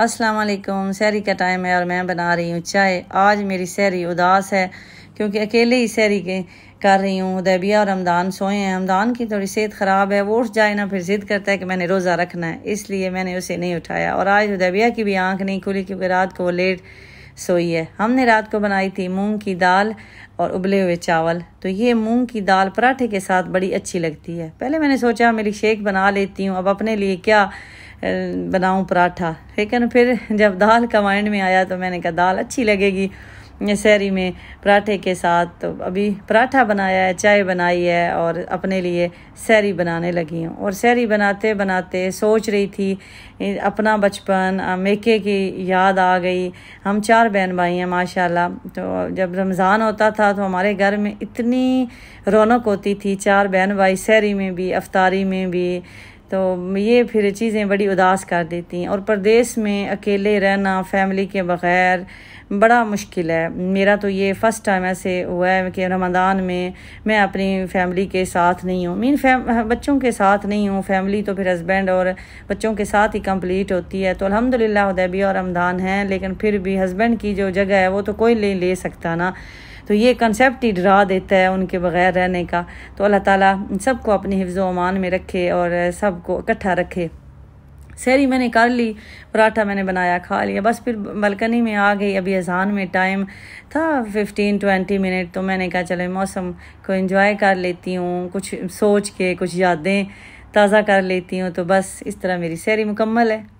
अस्सलाम वालेकुम सहरी का टाइम है और मैं बना रही हूँ चाय आज मेरी सहरी उदास है क्योंकि अकेले ही सहरी के कर रही हूँ उदैबिया और रमदान सोए हैं रमदान की थोड़ी सेहत ख़राब है वो उठ जाए ना फिर जिद करता है कि मैंने रोज़ा रखना है इसलिए मैंने उसे नहीं उठाया और आज उदैबिया की भी आँख नहीं खुली क्योंकि रात को वो लेट सोई है हमने रात को बनाई थी मूँग की दाल और उबले हुए चावल तो ये मूँग की दाल पराठे के साथ बड़ी अच्छी लगती है पहले मैंने सोचा मेरी शेक बना लेती हूँ अब अपने लिए क्या बनाऊँ पराठा ठीक है ना फिर जब दाल का माइंड में आया तो मैंने कहा दाल अच्छी लगेगी शहरी में पराठे के साथ तो अभी पराठा बनाया है चाय बनाई है और अपने लिए सैरी बनाने लगी हूँ और सैरी बनाते बनाते सोच रही थी अपना बचपन मेके की याद आ गई हम चार बहन भाई हैं माशाल्लाह तो जब रमज़ान होता था तो हमारे घर में इतनी रौनक होती थी चार बहन भाई सैरी में भी अफतारी में भी तो ये फिर चीज़ें बड़ी उदास कर देती हैं और प्रदेश में अकेले रहना फैमिली के बग़ैर बड़ा मुश्किल है मेरा तो ये फ़र्स्ट टाइम ऐसे हुआ है कि रमदान में मैं अपनी फैमिली के साथ नहीं हूँ मीन फैम बच्चों के साथ नहीं हूँ फैमिली तो फिर हस्बैंड और बच्चों के साथ ही कंप्लीट होती है तो अल्हम्दुलिल्लाह उदैबी और रमदान हैं लेकिन फिर भी हस्बैंड की जो जगह है वो तो कोई नहीं ले सकता ना तो ये कंसेप्ट ही डरा देता है उनके बग़ैर रहने का तो अल्लाह ताला सबको अपने हिफ्ज़ अमान में रखे और सबको इकट्ठा रखे सैरी मैंने कर ली पराठा मैंने बनाया खा लिया बस फिर बलकनी में आ गई अभी अजान में टाइम था फिफ्टीन ट्वेंटी मिनट तो मैंने कहा चलो मौसम को इन्जॉय कर लेती हूँ कुछ सोच के कुछ यादें ताज़ा कर लेती हूँ तो बस इस तरह मेरी सैरी मुकम्मल है